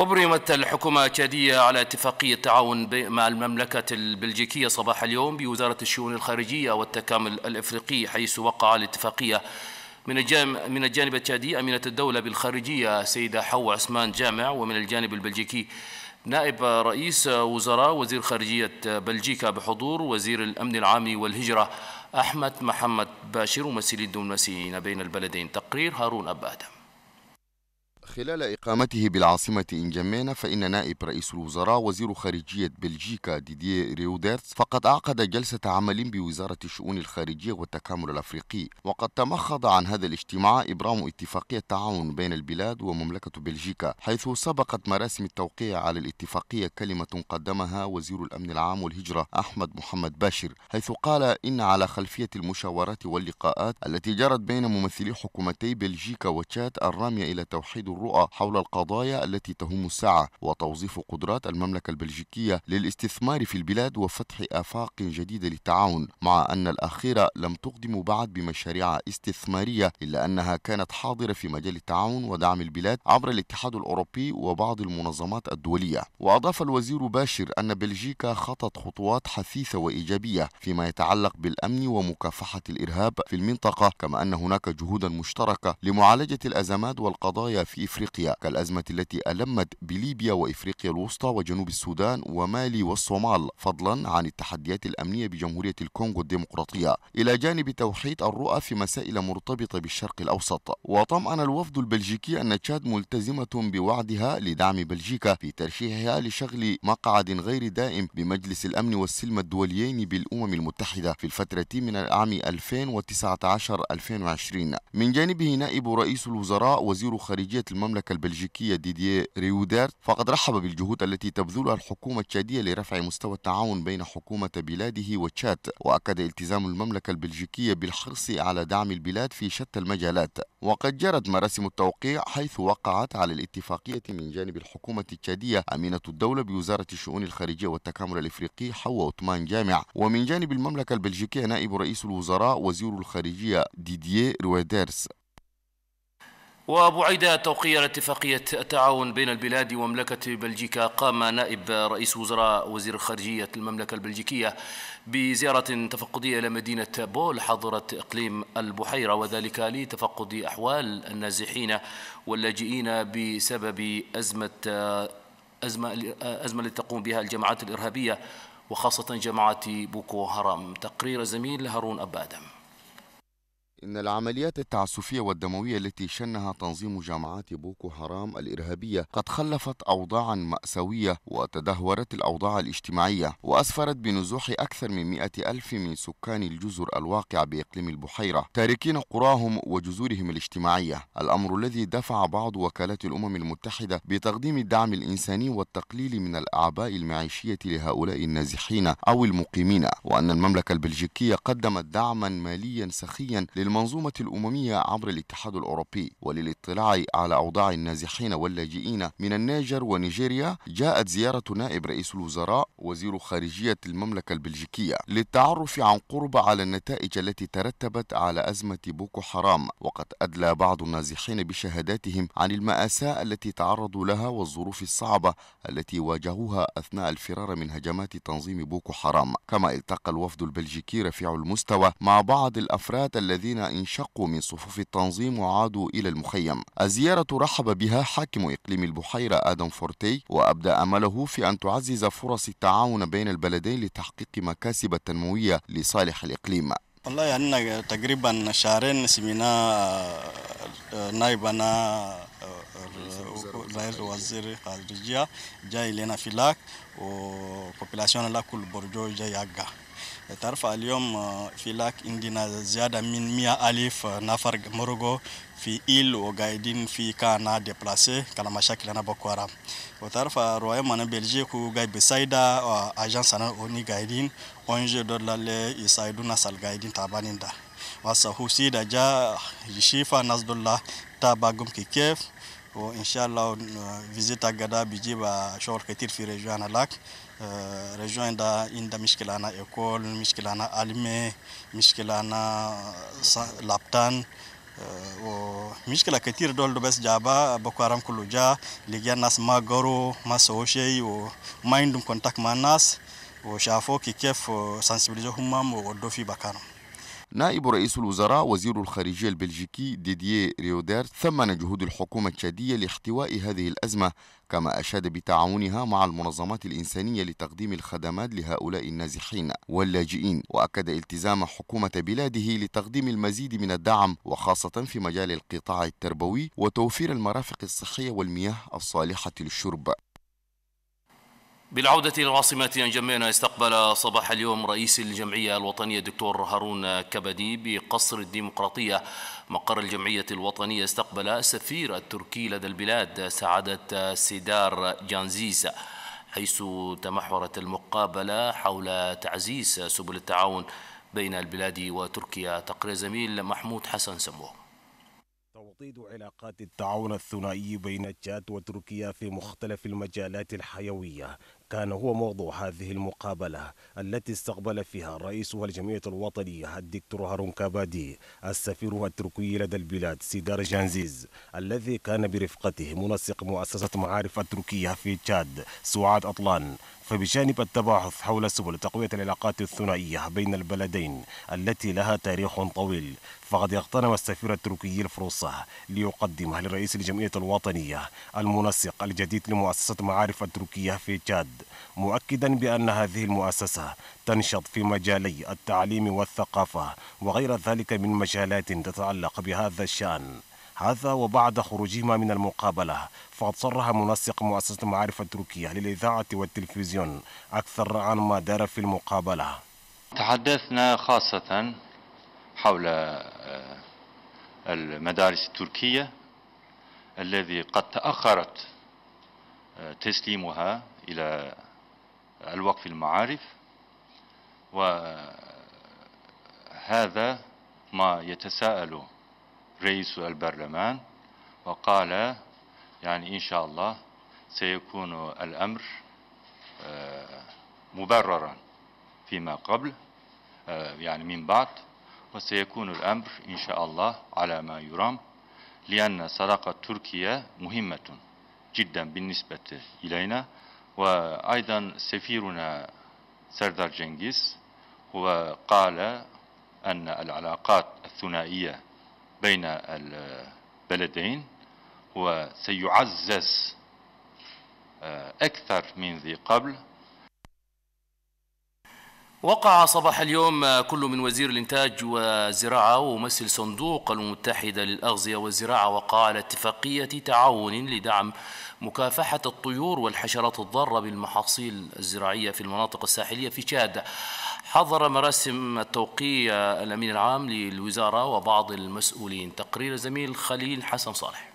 أبرمت الحكومة التشادية على اتفاقية تعاون مع المملكة البلجيكية صباح اليوم بوزارة الشؤون الخارجية والتكامل الإفريقي حيث وقع الاتفاقية من الجانب من الجانب التشادي أمينة الدولة بالخارجية سيدة حو عثمان جامع ومن الجانب البلجيكي نائب رئيس وزراء وزير خارجية بلجيكا بحضور وزير الأمن العام والهجرة أحمد محمد باشر ومسؤولي الدبلوماسيين بين البلدين تقرير هارون أبادم خلال إقامته بالعاصمة إنجمينا فإن نائب رئيس الوزراء وزير خارجية بلجيكا ديدي ريوديرتس فقد عقد جلسة عمل بوزارة الشؤون الخارجية والتكامل الأفريقي وقد تمخض عن هذا الاجتماع إبرام اتفاقية تعاون بين البلاد ومملكة بلجيكا حيث سبقت مراسم التوقيع على الاتفاقية كلمة قدمها وزير الأمن العام والهجرة أحمد محمد باشر حيث قال إن على خلفية المشاورات واللقاءات التي جرت بين ممثلي حكومتي بلجيكا وتشاد الرامية إلى توحيد الرؤى حول القضايا التي تهم الساعة وتوظيف قدرات المملكة البلجيكية للاستثمار في البلاد وفتح آفاق جديدة للتعاون مع أن الأخيرة لم تقدم بعد بمشاريع استثمارية إلا أنها كانت حاضرة في مجال التعاون ودعم البلاد عبر الاتحاد الأوروبي وبعض المنظمات الدولية وأضاف الوزير باشر أن بلجيكا خطت خطوات حثيثة وإيجابية فيما يتعلق بالأمن ومكافحة الإرهاب في المنطقة كما أن هناك جهودا مشتركة لمعالجة الأزمات والقضايا في إفريقيا كالأزمة التي ألمت بليبيا وإفريقيا الوسطى وجنوب السودان ومالي والصومال فضلا عن التحديات الأمنية بجمهورية الكونغو الديمقراطية إلى جانب توحيد الرؤى في مسائل مرتبطة بالشرق الأوسط وطمأن الوفد البلجيكي أن تشاد ملتزمة بوعدها لدعم بلجيكا في ترشيحها لشغل مقعد غير دائم بمجلس الأمن والسلم الدوليين بالأمم المتحدة في الفترة من العام 2019-2020 من جانبه نائب رئيس الوزراء وزير خارجية المملكة البلجيكية ديدييه ريوديرت فقد رحب بالجهود التي تبذلها الحكومة التشادية لرفع مستوى التعاون بين حكومة بلاده وتشاد وأكد التزام المملكة البلجيكية بالحرص على دعم البلاد في شتى المجالات وقد جرت مراسم التوقيع حيث وقعت على الاتفاقية من جانب الحكومة التشادية أمينة الدولة بوزارة الشؤون الخارجية والتكامل الإفريقي حوا عثمان جامع ومن جانب المملكة البلجيكية نائب رئيس الوزراء وزير الخارجية ديدييه رويدرس وبعيد توقيع اتفاقيه التعاون بين البلاد ومملكة بلجيكا قام نائب رئيس وزراء وزير خارجية المملكة البلجيكية بزيارة تفقدية إلى مدينة بول حاضرة إقليم البحيرة وذلك لتفقد أحوال النازحين واللاجئين بسبب أزمة أزمة, أزمة التي تقوم بها الجماعات الإرهابية وخاصة جماعة بوكو هرام تقرير زميل هارون أبادم إن العمليات التعسفية والدموية التي شنها تنظيم جامعات بوكو حرام الإرهابية قد خلفت أوضاعا مأساوية وتدهورت الأوضاع الاجتماعية وأسفرت بنزوح أكثر من مئة ألف من سكان الجزر الواقع بإقليم البحيرة تاركين قراهم وجذورهم الاجتماعية الأمر الذي دفع بعض وكالات الأمم المتحدة بتقديم الدعم الإنساني والتقليل من الأعباء المعيشية لهؤلاء النازحين أو المقيمين وأن المملكة البلجيكية قدمت دعما ماليا سخيا لل للمنظومة الأممية عبر الاتحاد الأوروبي وللاطلاع على أوضاع النازحين واللاجئين من النيجر ونيجيريا جاءت زيارة نائب رئيس الوزراء وزير خارجية المملكة البلجيكية للتعرف عن قرب على النتائج التي ترتبت على أزمة بوكو حرام وقد أدلى بعض النازحين بشهاداتهم عن المأساة التي تعرضوا لها والظروف الصعبة التي واجهوها أثناء الفرار من هجمات تنظيم بوكو حرام كما التقى الوفد البلجيكي رفيع المستوى مع بعض الأفراد الذين انشقوا من صفوف التنظيم وعادوا إلى المخيم الزيارة رحب بها حاكم إقليم البحيرة آدم فورتي وأبدى أمله في أن تعزز فرص التعاون بين البلدين لتحقيق مكاسب تنموية لصالح الإقليم والله يعني تقريبا شهرين سمينا آه، نائبنا آه، رئيس وزير الخارجية جاي لنا في لاك وبوبولاسيون لاك البرجو جاي أجا تعرف اليوم آه، في لاك عندنا زيادة من مية ألف آه، نفر مرغو في إيل وقاعدين في كانا ديبلاسي كان مشاكل أنا بكوارا وتعرف آه، رواية من بلجيك وقاعد بسايدا أجانس أنا أوني قاعدين أونجي دولار لي يساعدونا سال قاعدين تابانين دا واسا هو سيدا جا يشيفا ناس دولار تابعهم كيف وإن شاء الله فيزيت آه، أجدا بيجيب آه، شغل كتير في رجوان هلاك آه، رجوان ده عند مشكلة أنا إيكول مشكلة أنا علمي مشكلة أنا لابتان ومشكلة كتير دول بس جابا بoko haram كله جا لقيا ناس ما قروا ما سووا شيء وما عندهم كونتاك مع الناس وشافوا كيف سنسبيليزوهم ودوا في بكارم نائب رئيس الوزراء وزير الخارجية البلجيكي ديدييه ريودير ثمن جهود الحكومة التشادية لاحتواء هذه الأزمة كما أشاد بتعاونها مع المنظمات الإنسانية لتقديم الخدمات لهؤلاء النازحين واللاجئين وأكد التزام حكومة بلاده لتقديم المزيد من الدعم وخاصة في مجال القطاع التربوي وتوفير المرافق الصحية والمياه الصالحة للشرب بالعودة إلى العاصمة أنجمينا استقبل صباح اليوم رئيس الجمعية الوطنية الدكتور هارون كبدي بقصر الديمقراطية مقر الجمعية الوطنية استقبل السفير التركي لدى البلاد سعادة سيدار جانزيز حيث تمحورت المقابلة حول تعزيز سبل التعاون بين البلاد وتركيا تقرير زميل محمود حسن سموه توطيد علاقات التعاون الثنائي بين تشاد وتركيا في مختلف المجالات الحيوية كان هو موضوع هذه المقابلة التي استقبل فيها الرئيس الجمعية الوطنية الدكتور هارون كابادي السفير التركي لدى البلاد سيدار جانزيز الذي كان برفقته منسق مؤسسة معارف التركية في تشاد سعاد أطلان فبجانب التباحث حول سبل تقوية العلاقات الثنائية بين البلدين التي لها تاريخ طويل فقد اغتنم السفير التركي الفرصة ليقدمها لرئيس الجمعية الوطنية المنسق الجديد لمؤسسة معارف التركية في تشاد مؤكدا بأن هذه المؤسسة تنشط في مجالي التعليم والثقافة وغير ذلك من مجالات تتعلق بهذا الشأن هذا وبعد خروجهما من المقابلة فقد صرح منسق مؤسسة المعارف التركية للإذاعة والتلفزيون أكثر عن ما دار في المقابلة تحدثنا خاصة حول آه، المدارس التركية الذي قد تأخرت آه، تسليمها إلى الوقف المعارف وهذا ما يتساءل رئيس البرلمان وقال يعني إن شاء الله سيكون الأمر آه، مبررا فيما قبل آه، يعني من بعد وسيكون الأمر إن شاء الله على ما يرام لأن صداقة تركيا مهمة جدا بالنسبة إلينا وأيضا سفيرنا سردار جنجيس هو قال أن العلاقات الثنائية بين البلدين وسيعزز آه، أكثر من ذي قبل وقع صباح اليوم آه، كل من وزير الإنتاج والزراعة وممثل صندوق المتحدة للأغذية والزراعة وقع على اتفاقية تعاون لدعم مكافحة الطيور والحشرات الضارة بالمحاصيل الزراعية في المناطق الساحلية في شاد حضر مراسم التوقيع الأمين العام للوزارة وبعض المسؤولين تقرير زميل خليل حسن صالح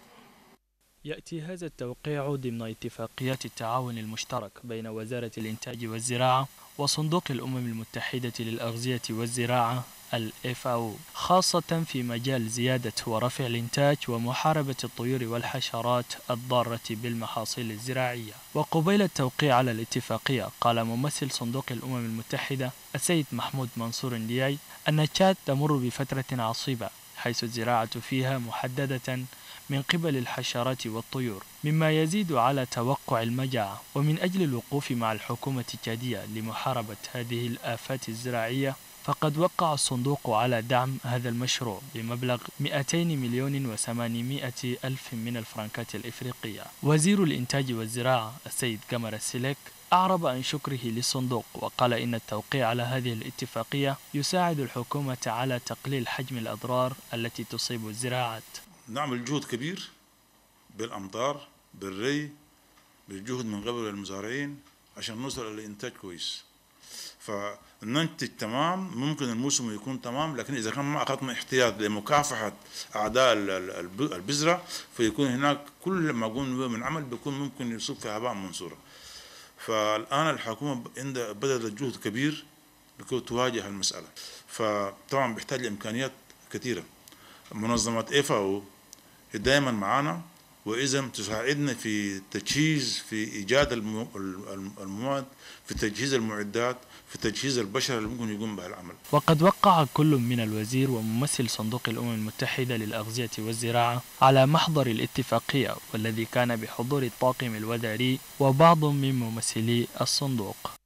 يأتي هذا التوقيع ضمن اتفاقيات التعاون المشترك بين وزارة الإنتاج والزراعة وصندوق الأمم المتحدة للأغذية والزراعة الافاو خاصة في مجال زيادة ورفع الإنتاج ومحاربة الطيور والحشرات الضارة بالمحاصيل الزراعية وقبيل التوقيع على الاتفاقية قال ممثل صندوق الأمم المتحدة السيد محمود منصور دياي أن تشاد تمر بفترة عصيبة حيث الزراعة فيها محددة من قبل الحشرات والطيور مما يزيد على توقع المجاعة ومن أجل الوقوف مع الحكومة التشادية لمحاربة هذه الآفات الزراعية فقد وقع الصندوق على دعم هذا المشروع بمبلغ 200 مليون و800 ألف من الفرنكات الإفريقية وزير الإنتاج والزراعة السيد قمر السليك أعرب عن شكره للصندوق وقال إن التوقيع على هذه الاتفاقية يساعد الحكومة على تقليل حجم الأضرار التي تصيب الزراعات نعمل جهد كبير بالأمطار بالري بالجهد من قبل المزارعين عشان نوصل لإنتاج كويس فننتج تمام ممكن الموسم يكون تمام لكن إذا كان ما أخذنا احتياط لمكافحة أعداء البذرة فيكون هناك كل ما قمنا به من عمل بيكون ممكن يصب في هباء منصورة فالآن الحكومة بدأت جهد كبير لكي تواجه المسألة فطبعا بيحتاج لإمكانيات كثيرة منظمة إيفاو دايما معانا واذا تساعدنا في تجهيز في ايجاد المواد في تجهيز المعدات في تجهيز البشر اللي ممكن يقوم بها العمل. وقد وقع كل من الوزير وممثل صندوق الامم المتحده للاغذيه والزراعه على محضر الاتفاقيه والذي كان بحضور الطاقم الوزاري وبعض من ممثلي الصندوق.